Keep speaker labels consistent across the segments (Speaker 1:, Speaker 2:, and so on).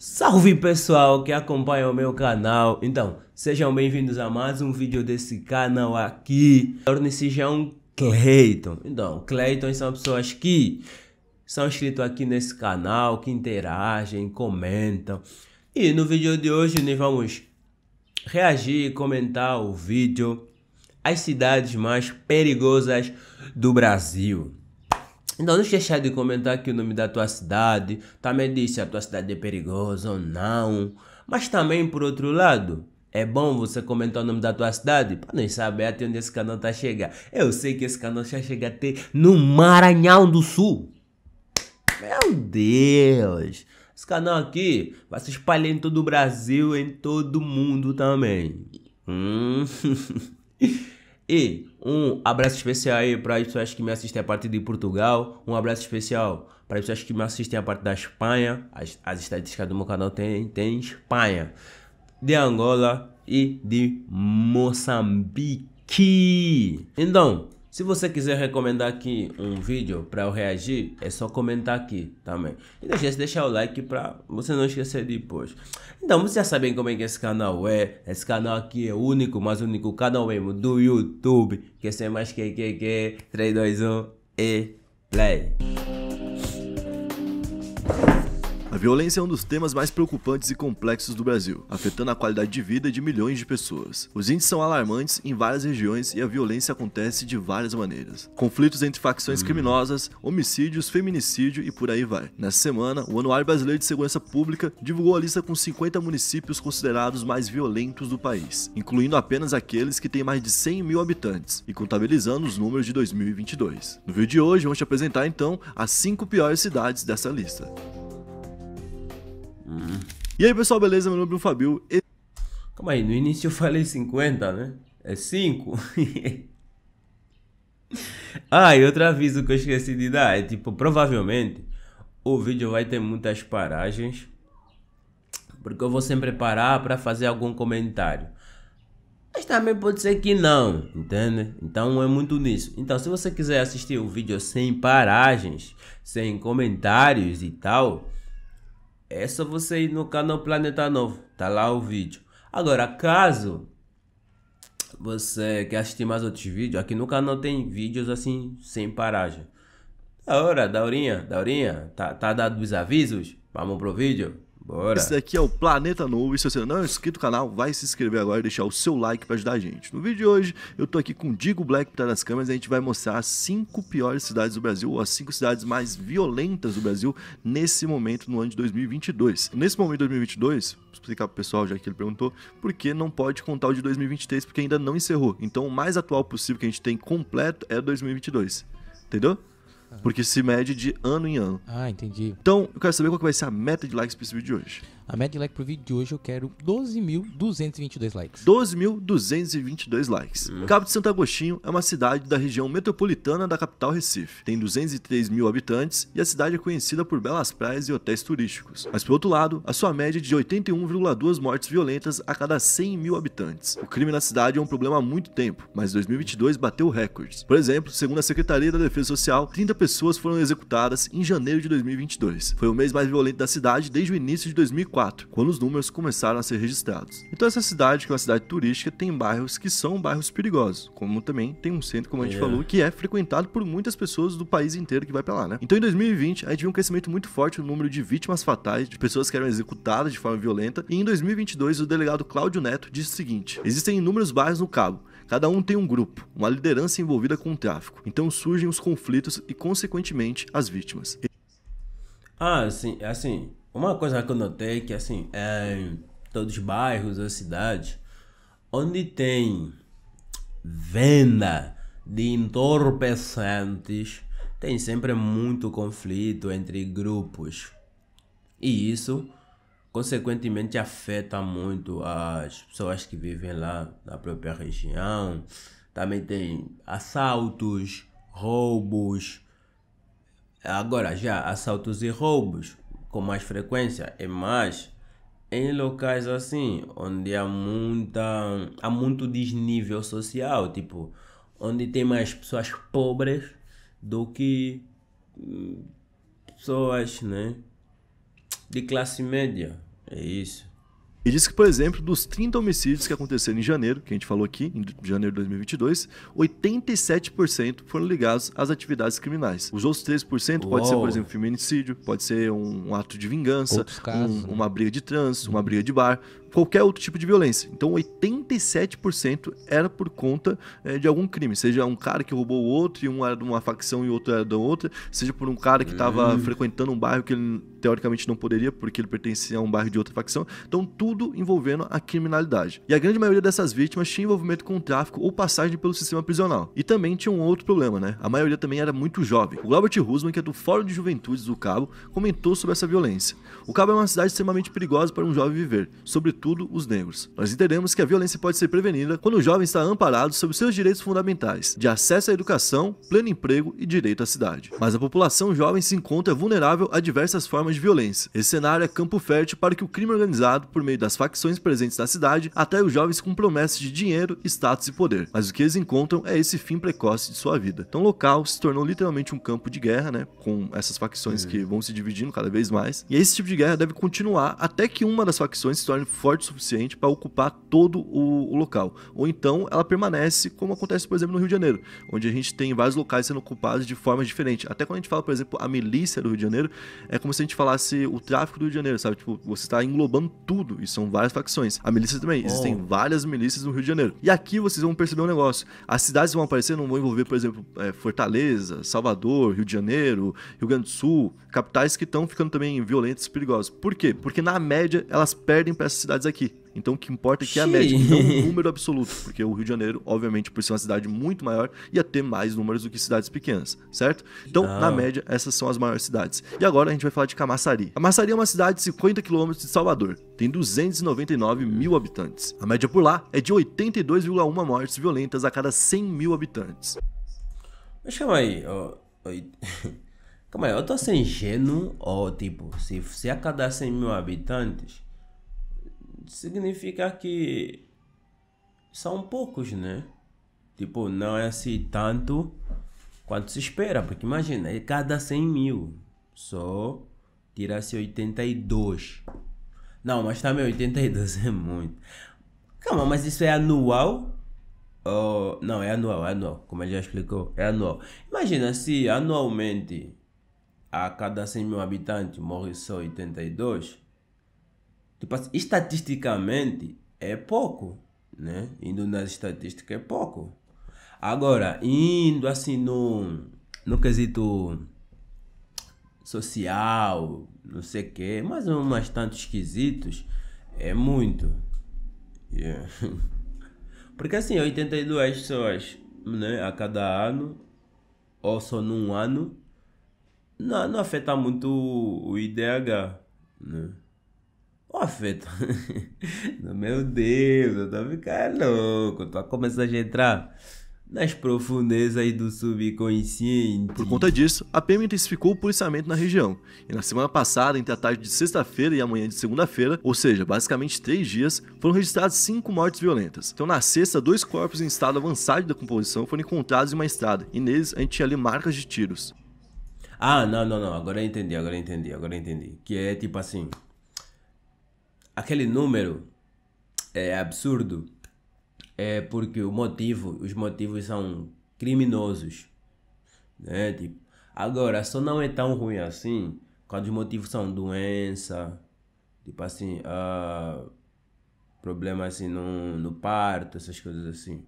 Speaker 1: Salve pessoal que acompanha o meu canal. Então, sejam bem-vindos a mais um vídeo desse canal aqui. Torne-se já um Clayton. Então, Clayton são pessoas que são inscritos aqui nesse canal, que interagem, comentam. E no vídeo de hoje nós vamos reagir e comentar o vídeo As cidades mais perigosas do Brasil. Então não esqueça de comentar aqui o nome da tua cidade, também diz se a tua cidade é perigosa ou não. Mas também, por outro lado, é bom você comentar o nome da tua cidade para nós saber até onde esse canal tá chegando. Eu sei que esse canal já chega até no Maranhão do Sul. Meu Deus! Esse canal aqui vai se espalhar em todo o Brasil, em todo o mundo também. Hum. E um abraço especial aí para as pessoas que me assistem a partir de Portugal. Um abraço especial para as pessoas que me assistem a partir da Espanha. As, as estatísticas do meu canal tem, tem Espanha, de Angola e de Moçambique. Então, se você quiser recomendar aqui um vídeo para eu reagir, é só comentar aqui também. E não esquece de deixar o like para você não esquecer depois. Então, vocês já sabem como é que esse canal é. Esse canal aqui é o único, mas único canal mesmo do YouTube. Que é sem mais que, que, que, 3, 2, 1 e play. A violência é
Speaker 2: um dos temas mais preocupantes e complexos do Brasil, afetando a qualidade de vida de milhões de pessoas. Os índices são alarmantes em várias regiões e a violência acontece de várias maneiras. Conflitos entre facções criminosas, homicídios, feminicídio e por aí vai. Nessa semana, o Anuário Brasileiro de Segurança Pública divulgou a lista com 50 municípios considerados mais violentos do país, incluindo apenas aqueles que têm mais de 100 mil habitantes e contabilizando os números de 2022. No vídeo de hoje, vamos te apresentar então as 5 piores cidades dessa lista.
Speaker 1: E aí, pessoal, beleza? Meu nome é Fabio. E... Calma aí, no início eu falei 50, né? É 5? ah, e outro aviso que eu esqueci de dar é tipo, provavelmente o vídeo vai ter muitas paragens, porque eu vou sempre parar para fazer algum comentário. Mas também pode ser que não, entende? Então é muito nisso. Então, se você quiser assistir o vídeo sem paragens, sem comentários e tal, é só você ir no canal Planeta Novo, tá lá o vídeo. Agora, caso você quer assistir mais outros vídeos, aqui no canal tem vídeos assim, sem paragem. Da hora, Daurinha, Daurinha, tá, tá dado os avisos? Vamos pro vídeo? Bora. Esse
Speaker 2: daqui é o Planeta Novo. E se você não é inscrito no canal, vai se inscrever agora e deixar o seu like para ajudar a gente. No vídeo de hoje, eu tô aqui com o Digo Black para tá nas câmeras e a gente vai mostrar as 5 piores cidades do Brasil, ou as 5 cidades mais violentas do Brasil nesse momento, no ano de 2022. Nesse momento de 2022, explicar pro pessoal, já que ele perguntou, porque não pode contar o de 2023, porque ainda não encerrou. Então, o mais atual possível que a gente tem completo é 2022. Entendeu? Porque se mede de ano em ano.
Speaker 1: Ah, entendi.
Speaker 2: Então, eu quero saber qual que vai ser a meta de likes para esse
Speaker 1: vídeo de hoje. A média de like pro vídeo de hoje eu quero 12.222
Speaker 2: likes. 12.222 likes. Hum. Cabo de Santo Agostinho é uma cidade da região metropolitana da capital Recife. Tem 203 mil habitantes e a cidade é conhecida por belas praias e hotéis turísticos. Mas por outro lado, a sua média é de 81,2 mortes violentas a cada 100 mil habitantes. O crime na cidade é um problema há muito tempo, mas 2022 bateu recordes. Por exemplo, segundo a Secretaria da Defesa Social, 30 pessoas foram executadas em janeiro de 2022. Foi o mês mais violento da cidade desde o início de 2004 quando os números começaram a ser registrados. Então essa cidade, que é uma cidade turística, tem bairros que são bairros perigosos, como também tem um centro, como a gente yeah. É. falou, que é frequentado por muitas pessoas do país inteiro que vai para lá, né? Então em 2020, a gente viu um crescimento muito forte no número de vítimas fatais, de pessoas que eram executadas de forma violenta, e em 2022 o delegado Cláudio Neto disse o seguinte: "Existem inúmeros bairros no Cabo, cada um tem um grupo, uma liderança envolvida com o tráfico. Então surgem os conflitos e consequentemente as vítimas."
Speaker 1: Ah, assim, é assim, uma coisa que eu notei é que assim, é em todos os bairros ou cidades, onde tem venda de entorpecentes, tem sempre muito conflito entre grupos. E isso, consequentemente, afeta muito as pessoas que vivem lá na própria região. Também tem assaltos, roubos. Agora, já assaltos e roubos com mais frequência é mais em locais assim, onde há muita há muito desnível social, tipo, onde tem mais pessoas pobres do que hum, pessoas, né, de classe média. É isso.
Speaker 2: E diz que, por exemplo, dos 30 homicídios que aconteceram em janeiro, que a gente falou aqui, em janeiro de 2022, 87% foram ligados às atividades criminais. Os outros 3% Uou. pode ser, por exemplo, feminicídio, pode ser um, um ato de vingança, casos, um, né? uma briga de trânsito, uma uhum. briga de bar qualquer outro tipo de violência. Então, 87% era por conta é, de algum crime, seja um cara que roubou o outro, e um era de uma facção e o outro era da outra, seja por um cara que estava uhum. frequentando um bairro que ele teoricamente não poderia, porque ele pertencia a um bairro de outra facção. Então, tudo envolvendo a criminalidade. E a grande maioria dessas vítimas tinha envolvimento com o tráfico ou passagem pelo sistema prisional. E também tinha um outro problema, né? A maioria também era muito jovem. O Robert Rusman, que é do Fórum de Juventudes do Cabo, comentou sobre essa violência. O Cabo é uma cidade extremamente perigosa para um jovem viver, sobretudo sobretudo os negros. Nós entendemos que a violência pode ser prevenida quando o jovem está amparado sobre seus direitos fundamentais de acesso à educação, pleno emprego e direito à cidade. Mas a população jovem se encontra vulnerável a diversas formas de violência. Esse cenário é campo fértil para que o crime organizado, por meio das facções presentes na cidade, atraia os jovens com promessas de dinheiro, status e poder. Mas o que eles encontram é esse fim precoce de sua vida. Então, o local se tornou literalmente um campo de guerra, né? Com essas facções uhum. que vão se dividindo cada vez mais. E esse tipo de guerra deve continuar até que uma das facções se torne forte forte o suficiente para ocupar todo o, o, local. Ou então ela permanece, como acontece, por exemplo, no Rio de Janeiro, onde a gente tem vários locais sendo ocupados de formas diferentes. Até quando a gente fala, por exemplo, a milícia do Rio de Janeiro, é como se a gente falasse o tráfico do Rio de Janeiro, sabe? Tipo, você está englobando tudo e são várias facções. A milícia também, oh. existem várias milícias no Rio de Janeiro. E aqui vocês vão perceber um negócio: as cidades vão aparecer, não vão envolver, por exemplo, é, Fortaleza, Salvador, Rio de Janeiro, Rio Grande do Sul, capitais que estão ficando também violentas e perigosas. Por quê? Porque na média elas perdem para essas cidades cidades aqui. Então o que importa aqui é a média, não o número absoluto, porque o Rio de Janeiro, obviamente, por ser uma cidade muito maior, ia ter mais números do que cidades pequenas, certo? Então, na média, essas são as maiores cidades. E agora a gente vai falar de Camaçari. Camaçari é uma cidade de 50 quilômetros de Salvador, tem 299 mil habitantes. A média por lá é de 82,1
Speaker 1: mortes violentas a cada 100 mil habitantes. Mas calma aí, ó. Calma aí, eu tô sendo ingênuo, ou tipo, se, se a cada 100 mil habitantes significa que são poucos, né? Tipo, não é assim tanto quanto se espera, porque imagina, é cada 100 mil, só tira-se tira-se 82. Não, mas também 82 é muito. Calma, mas isso é anual? Oh, não, é anual, é anual, como ele já explicou, é anual. Imagina se anualmente a cada 100 mil habitantes morre só 82, tipo, assim, estatisticamente é pouco, né? Indo nas estatísticas é pouco. Agora, indo assim no, no quesito social, não sei o quê, mas umas tantos quesitos é muito. Yeah. Porque assim, 82 pessoas né, a cada ano, ou só num ano, não, não afeta muito o IDH, né? O afeto. Meu Deus, eu tô ficando louco. Tô começando a entrar nas profundezas do subconsciente. Por conta
Speaker 2: disso, a PM intensificou o policiamento na região. E na semana passada, entre a tarde de sexta-feira e a manhã de segunda-feira, ou seja, basicamente três dias, foram registradas cinco mortes violentas. Então, na sexta, dois corpos em estado avançado de decomposição foram encontrados em uma estrada, e neles a gente tinha ali marcas de tiros.
Speaker 1: Ah, não, não, não. Agora eu entendi, agora eu entendi, agora eu entendi. Que é tipo assim aquele número é absurdo é porque o motivo, os motivos são criminosos, né? Tipo, agora só não é tão ruim assim quando os motivos são doença, tipo assim, uh, problema assim no, no parto, essas coisas assim.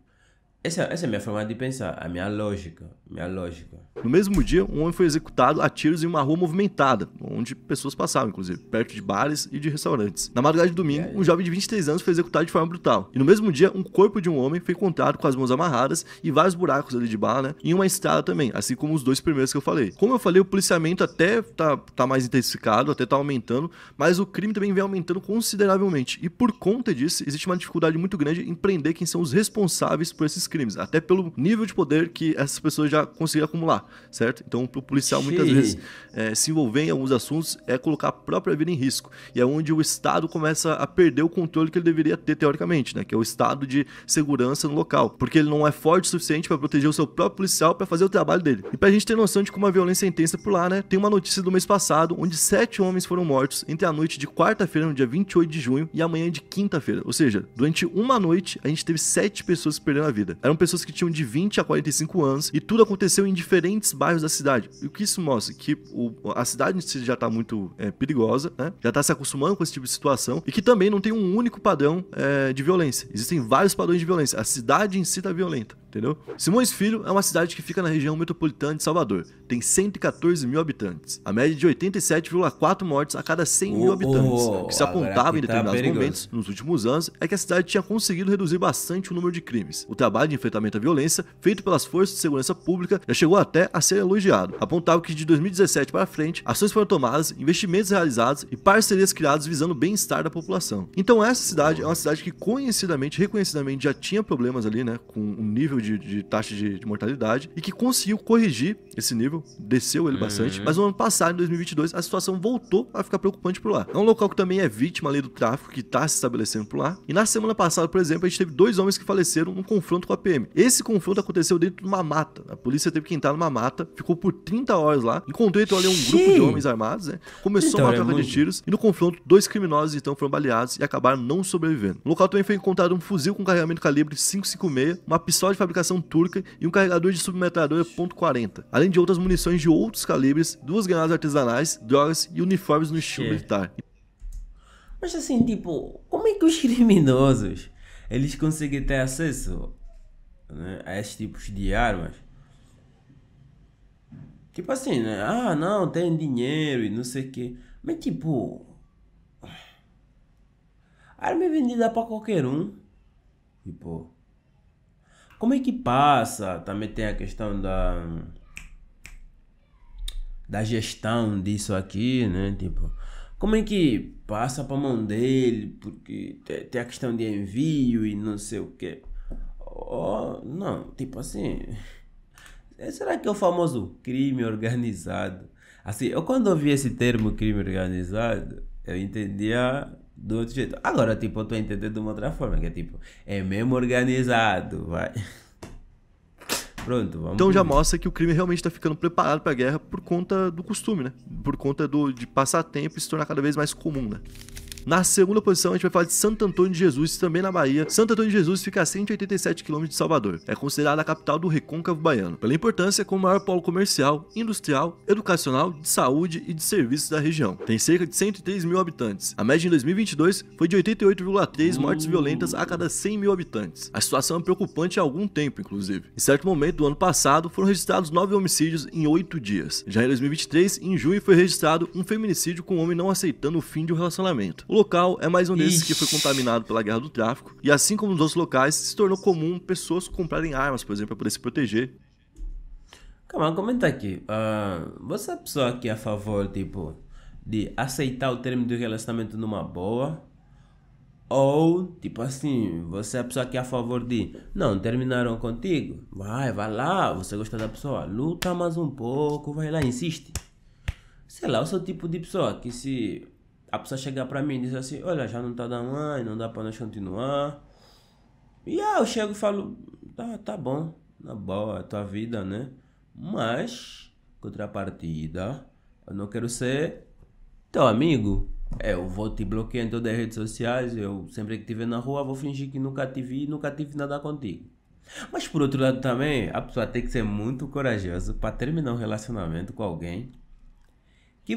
Speaker 1: Essa, essa é a minha forma de pensar, a minha lógica, minha lógica. No mesmo dia,
Speaker 2: um homem foi executado a tiros em uma rua movimentada, onde pessoas passavam, inclusive, perto de bares e de restaurantes. Na madrugada de domingo, um jovem de 23 anos foi executado de forma brutal. E no mesmo dia, um corpo de um homem foi encontrado com as mãos amarradas e vários buracos ali de bala, né, em uma estrada também, assim como os dois primeiros que eu falei. Como eu falei, o policiamento até tá, tá mais intensificado, até tá aumentando, mas o crime também vem aumentando consideravelmente. E por conta disso, existe uma dificuldade muito grande em prender quem são os responsáveis por esses crimes, até pelo nível de poder que essas pessoas já conseguiram acumular, certo? Então, o policial muitas vezes é, se envolver em alguns assuntos é colocar a própria vida em risco. E é onde o Estado começa a perder o controle que ele deveria ter, teoricamente, né? Que é o estado de segurança no local. Porque ele não é forte o suficiente para proteger o seu próprio policial para fazer o trabalho dele. E pra gente ter noção de como a violência é intensa por lá, né? Tem uma notícia do mês passado onde sete homens foram mortos entre a noite de quarta-feira, no dia 28 de junho, e a manhã de quinta-feira. Ou seja, durante uma noite, a gente teve sete pessoas perdendo a vida. Eram pessoas que tinham de 20 a 45 anos e tudo aconteceu em diferentes bairros da cidade. E o que isso mostra? Que o, a cidade já está muito é, perigosa, né? já está se acostumando com esse tipo de situação e que também não tem um único padrão é, de violência. Existem vários padrões de violência. A cidade em si está violenta entendeu? Simões Filho é uma cidade que fica na região metropolitana de Salvador. Tem 114 mil habitantes. A média é de 87,4 mortes a cada 100 oh, mil habitantes. Oh, o que se apontava em tá determinados momentos nos últimos anos é que a cidade tinha conseguido reduzir bastante o número de crimes. O trabalho de enfrentamento à violência, feito pelas forças de segurança pública, já chegou até a ser elogiado. Apontava que de 2017 para frente, ações foram tomadas, investimentos realizados e parcerias criadas visando o bem-estar da população. Então essa cidade é uma cidade que conhecidamente, reconhecidamente já tinha problemas ali, né, com um nível nível de, de taxa de, de, mortalidade e que conseguiu corrigir esse nível, desceu ele uhum. bastante. Mas no ano passado, em 2022, a situação voltou a ficar preocupante por lá. É um local que também é vítima ali do tráfico que está se estabelecendo por lá. E na semana passada, por exemplo, a gente teve dois homens que faleceram num confronto com a PM. Esse confronto aconteceu dentro de uma mata. A polícia teve que entrar numa mata, ficou por 30 horas lá, encontrou então ali um Xiii. grupo de homens armados, né? Começou então, uma troca é de tiros e no confronto, dois criminosos então foram baleados e acabaram não sobrevivendo. No local também foi encontrado um fuzil com carregamento calibre 556, uma pistola de fabricação turca e um carregador de submetralhadora .40, além de outras munições de outros calibres, duas granadas artesanais, drogas e uniformes no estilo é. militar.
Speaker 1: Mas assim, tipo, como é que os criminosos eles conseguem ter acesso né, a esses tipos de armas? Tipo assim, né? Ah, não, tem dinheiro e não sei o quê. Mas tipo. Arma é vendida para qualquer um. Tipo. Como é que passa? Também tem a questão da da gestão disso aqui, né? Tipo, como é que passa para mão dele? Porque tem a questão de envio e não sei o quê. Oh, não, tipo assim. Será que é o famoso crime organizado? Assim, eu quando ouvi esse termo crime organizado, eu entendia do outro jeito. Agora, tipo, eu tô entendendo de uma outra forma, que é tipo, é mesmo organizado, vai. Pronto, vamos. Então já mostra
Speaker 2: que o crime realmente está ficando preparado para a guerra por conta do costume, né? Por conta do, de passar tempo e se tornar cada vez mais comum, né? Na segunda posição, a gente vai falar de Santo Antônio de Jesus, também na Bahia. Santo Antônio de Jesus fica a 187 km de Salvador. É considerada a capital do recôncavo baiano, pela importância como maior polo comercial, industrial, educacional, de saúde e de serviços da região. Tem cerca de 103 mil habitantes. A média em 2022 foi de 88,3 mortes violentas a cada 100 mil habitantes. A situação é preocupante há algum tempo, inclusive. Em certo momento do ano passado, foram registrados 9 homicídios em 8 dias. Já em 2023, em junho, foi registrado um feminicídio com um homem não aceitando o fim de um relacionamento. O local é mais um desses Ixi. que foi contaminado pela guerra do tráfico, e assim como nos outros locais, se tornou comum
Speaker 1: pessoas comprarem armas, por exemplo, para poder se proteger. Calma, comenta aqui. Uh, você é a pessoa que é a favor, tipo, de aceitar o termo de relacionamento numa boa? Ou, tipo assim, você é a pessoa que é a favor de não, terminaram contigo, vai, vai lá, você gosta da pessoa, luta mais um pouco, vai lá, insiste. Sei lá, eu sou o tipo de pessoa que se a pessoa chegar para mim e dizer assim, olha, já não tá da mãe, não dá para nós continuar. E ah, eu chego e falo, tá, tá bom, na boa, é tua vida, né? Mas, contrapartida, eu não quero ser teu amigo. É, eu vou te bloquear em todas as redes sociais, eu sempre que te ver na rua vou fingir que nunca te vi e nunca tive nada contigo. Mas por outro lado também, a pessoa tem que ser muito corajosa para terminar um relacionamento com alguém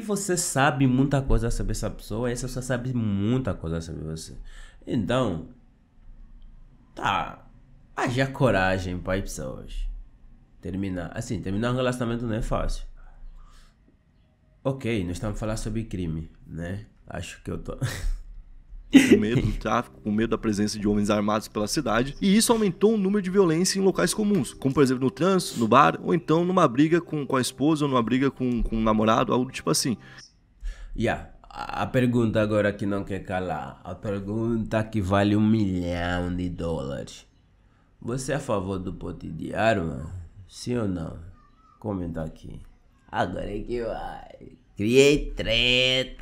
Speaker 1: que você sabe muita coisa sobre essa pessoa, essa pessoa sabe muita coisa sobre você. Então, tá. Haja coragem para as pessoas. Terminar. Assim, terminar um relacionamento não é fácil. Ok, nós estamos falando sobre crime, né? Acho que eu tô.
Speaker 2: com medo do tá? tráfico, com medo da presença de homens armados pela cidade, e isso aumentou o número de violência em locais comuns, como por exemplo no trânsito, no bar, ou então numa briga com, com a esposa, ou numa briga com, com um namorado, algo tipo assim.
Speaker 1: Yeah, a pergunta agora que não quer calar. A pergunta que vale um milhão de dólares. Você é a favor do pote de arma? Sim ou não? Comenta aqui. Agora é que vai. Criei treta!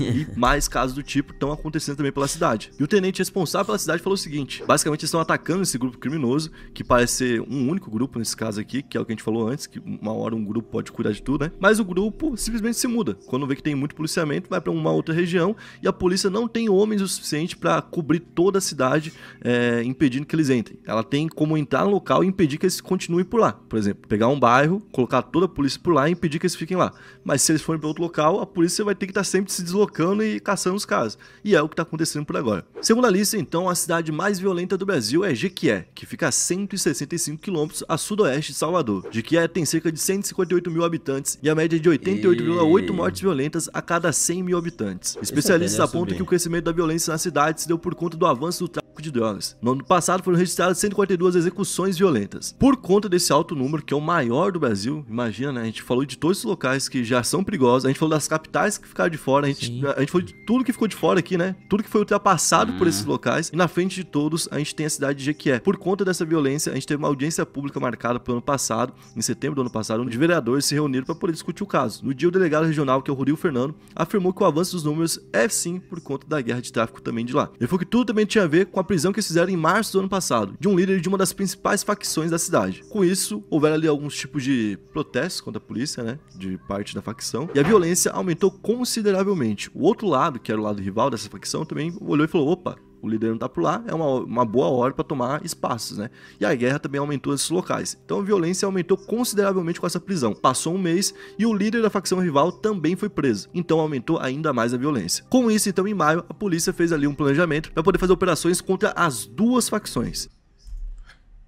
Speaker 1: e mais casos
Speaker 2: do tipo estão acontecendo também pela cidade. E o tenente responsável pela cidade falou o seguinte: basicamente, estão atacando esse grupo criminoso, que parece ser um único grupo nesse caso aqui, que é o que a gente falou antes, que uma hora um grupo pode cuidar de tudo, né? Mas o grupo simplesmente se muda. Quando vê que tem muito policiamento, vai para uma outra região e a polícia não tem homens o suficiente para cobrir toda a cidade, é, impedindo que eles entrem. Ela tem como entrar no local e impedir que eles continuem por lá. Por exemplo, pegar um bairro, colocar toda a polícia por lá e impedir que eles fiquem lá. Mas se se eles forem para outro local, a polícia vai ter que estar tá sempre se deslocando e caçando os caras. E é o que está acontecendo por agora. Segundo a lista, então, a cidade mais violenta do Brasil é Jequié, que fica a 165 quilômetros a sudoeste de Salvador. Jequié tem cerca de 158 mil habitantes e a média é de 88,8 e... mortes violentas a cada 100 mil habitantes. É Especialistas né, apontam que o crescimento da violência na cidade se deu por conta do avanço do tráfico de drogas. No ano passado foram registradas 142 execuções violentas. Por conta desse alto número, que é o maior do Brasil, imagina, né? A gente falou de todos os locais que já são são perigosas. A gente falou das capitais que ficaram de fora, a gente, a, a gente falou de tudo que ficou de fora aqui, né? Tudo que foi ultrapassado uhum. por esses locais. E na frente de todos, a gente tem a cidade de Jequié. Por conta dessa violência, a gente teve uma audiência pública marcada pelo ano passado, em setembro do ano passado, onde vereadores se reuniram para poder discutir o caso. No dia, o delegado regional, que é o Rodrigo Fernando, afirmou que o avanço dos números é sim por conta da guerra de tráfico também de lá. Ele falou que tudo também tinha a ver com a prisão que eles fizeram em março do ano passado, de um líder de uma das principais facções da cidade. Com isso, houveram ali alguns tipos de protestos contra a polícia, né? De parte da facção facção, e a violência aumentou consideravelmente. O outro lado, que era o lado rival dessa facção, também olhou e falou: opa, o líder não tá por lá, é uma, uma boa hora para tomar espaços, né? E a guerra também aumentou nesses locais. Então a violência aumentou consideravelmente com essa prisão. Passou um mês e o líder da facção rival também foi preso. Então aumentou ainda mais a violência. Com isso, então, em maio, a polícia fez ali um planejamento para poder fazer operações contra as duas facções.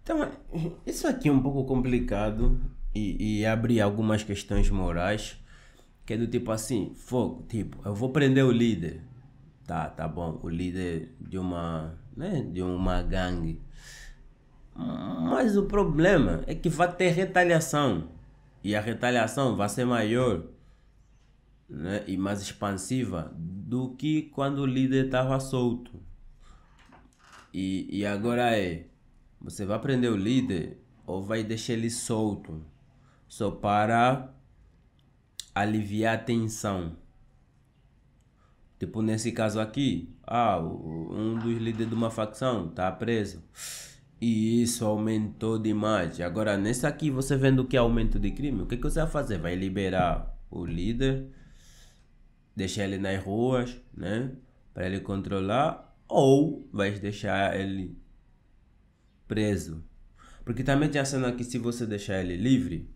Speaker 1: Então, isso aqui é um pouco complicado e, e abre algumas questões morais que é do tipo assim, fogo, tipo, eu vou prender o líder. Tá, tá bom, o líder de uma, né, de uma gangue. Mas o problema é que vai ter retaliação. E a retaliação vai ser maior né, e mais expansiva do que quando o líder estava solto. E, e agora é: você vai prender o líder ou vai deixar ele solto só para aliviar a tensão. Tipo nesse caso aqui, ah, um dos líderes de uma facção tá preso. E isso aumentou demais. Agora, nesse aqui, você vendo que é aumento de crime, o que, que você vai fazer? Vai liberar o líder, deixar ele nas ruas, né? Para ele controlar, ou vai deixar ele preso. Porque também tem a cena que se você deixar ele livre,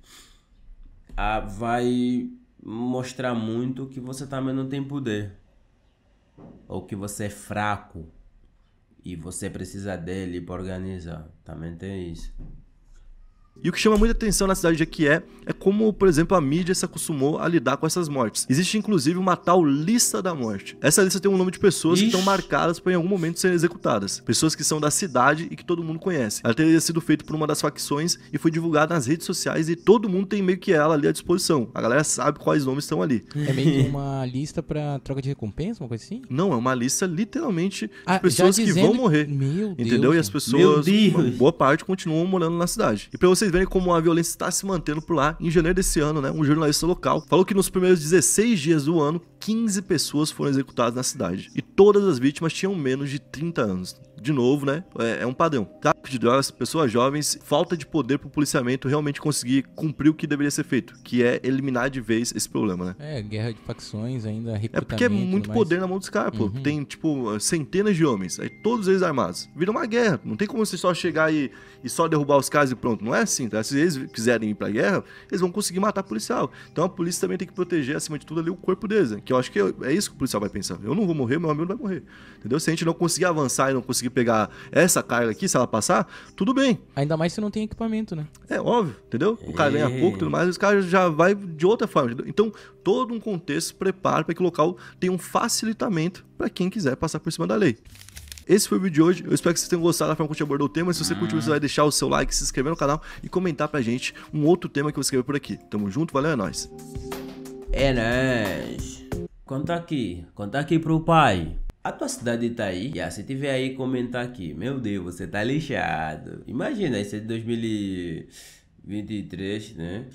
Speaker 1: ah, vai mostrar muito que você também tá não tem poder. Ou que você é fraco e você precisa dele para organizar. Também tem isso.
Speaker 2: E o que chama muita atenção na cidade de Aquié é como, por exemplo, a mídia se acostumou a lidar com essas mortes. Existe inclusive uma tal lista da morte. Essa lista tem um nome de pessoas Ixi. que estão marcadas para em algum momento serem executadas. Pessoas que são da cidade e que todo mundo conhece. Ela teria sido feita por uma das facções e foi divulgada nas redes sociais e todo mundo tem meio que ela ali à disposição. A galera sabe quais nomes estão ali. É meio que
Speaker 1: uma lista para troca de recompensa, uma coisa assim?
Speaker 2: Não, é uma lista literalmente ah, de pessoas que vão morrer. Meu entendeu? Deus, e as pessoas, boa parte, continuam morando na cidade. E para vocês verem como a violência está se mantendo por lá, em janeiro desse ano, né, um jornalista local falou que nos primeiros 16 dias do ano, 15 pessoas foram executadas na cidade e todas as vítimas tinham menos de 30 anos de novo, né? É, é um padrão. Tráfico de drogas, pessoas jovens, falta de poder pro policiamento realmente conseguir cumprir o que deveria ser feito, que é eliminar de vez esse problema, né?
Speaker 1: É, guerra de facções ainda, É porque é muito poder
Speaker 2: na mão dos caras, pô. Uhum. Tem, tipo, centenas de homens, aí todos eles armados. Vira uma guerra. Não tem como você só chegar e, e só derrubar os caras e pronto. Não é assim, tá? Se eles quiserem ir pra guerra, eles vão conseguir matar policial. Então a polícia também tem que proteger, acima de tudo, ali o corpo deles, né? Que eu acho que é, é isso que o policial vai pensar. Eu não vou morrer, meu amigo não vai morrer. Entendeu? Se a gente não conseguir avançar e não conseguir conseguir pegar essa carga aqui, se ela passar, tudo
Speaker 1: bem. Ainda mais se não tem equipamento, né?
Speaker 2: É óbvio, entendeu? O cara ganha pouco e tudo mais, os caras já vai de outra forma. Então, todo um contexto prepara para que o local tenha um facilitamento para quem quiser passar por cima da lei. Esse foi o vídeo de hoje. Eu espero que vocês tenham gostado da forma como a gente abordou o tema. Se você curtiu, você vai deixar o seu like, se inscrever no canal e comentar pra gente um outro tema que você escreveu por aqui. Tamo junto, valeu, é
Speaker 1: nóis. É nóis. Conta aqui, conta aqui pro pai. A tua cidade tá aí? Yeah, se tiver aí, comentar aqui. Meu Deus, você tá lixado. Imagina, isso é de 2023, né?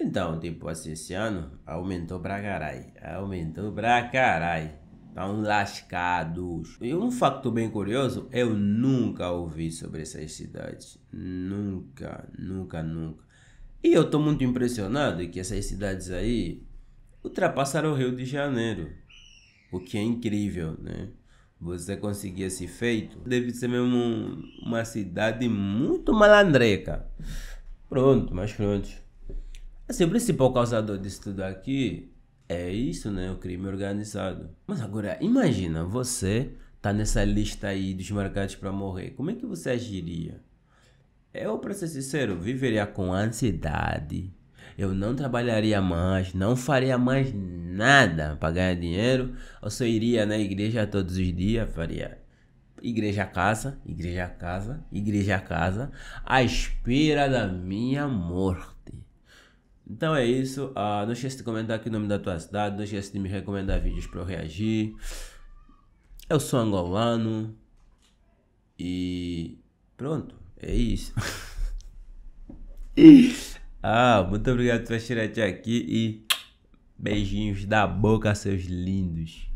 Speaker 1: Então, tipo assim, esse ano aumentou pra carai. Aumentou pra carai. Tão tá lascados. E um facto bem curioso, eu nunca ouvi sobre essas cidades. Nunca, nunca, nunca. E eu estou muito impressionado que essas cidades aí ultrapassaram o Rio de Janeiro o que é incrível, né? Você conseguir esse feito deve ser mesmo uma cidade muito malandreca. Pronto, mas pronto. Assim, o principal causador disso tudo aqui é isso, né? O crime organizado. Mas agora, imagina, você tá nessa lista aí dos marcados para morrer. Como é que você agiria? Eu, para ser sincero, viveria com ansiedade, eu não trabalharia mais, não faria mais nada para ganhar dinheiro. Eu só iria na igreja todos os dias, faria igreja casa, igreja casa, igreja casa, à espera da minha morte. Então é isso. Ah, não esqueça de comentar aqui o nome da tua cidade. Não esqueça de me recomendar vídeos para eu reagir. Eu sou angolano. E pronto. É isso. Ah, muito obrigado por assistir até aqui e beijinhos da boca, seus lindos.